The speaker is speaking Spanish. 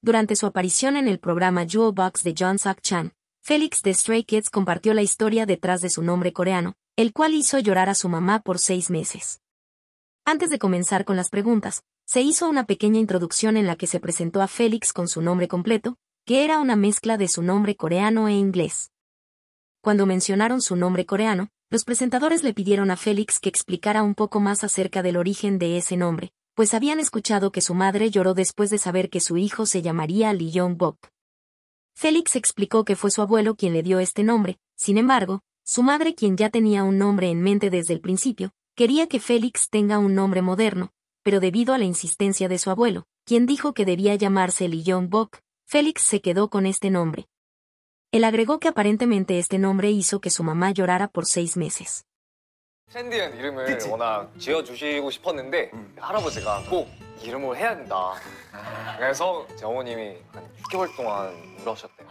Durante su aparición en el programa Jewel Box de John Sack Chan, Félix de Stray Kids compartió la historia detrás de su nombre coreano, el cual hizo llorar a su mamá por seis meses. Antes de comenzar con las preguntas, se hizo una pequeña introducción en la que se presentó a Félix con su nombre completo, que era una mezcla de su nombre coreano e inglés. Cuando mencionaron su nombre coreano, los presentadores le pidieron a Félix que explicara un poco más acerca del origen de ese nombre, pues habían escuchado que su madre lloró después de saber que su hijo se llamaría Lee bok Félix explicó que fue su abuelo quien le dio este nombre, sin embargo, su madre quien ya tenía un nombre en mente desde el principio, quería que Félix tenga un nombre moderno, pero debido a la insistencia de su abuelo, quien dijo que debía llamarse Lee bok Félix se quedó con este nombre. Él agregó que aparentemente este nombre hizo que su mamá llorara por seis meses. 트렌디한 이름을 그치? 워낙 지어주시고 싶었는데 음. 할아버지가 꼭 이름을 해야 된다. 아. 그래서 제 어머님이 한 6개월 동안 울으셨대요.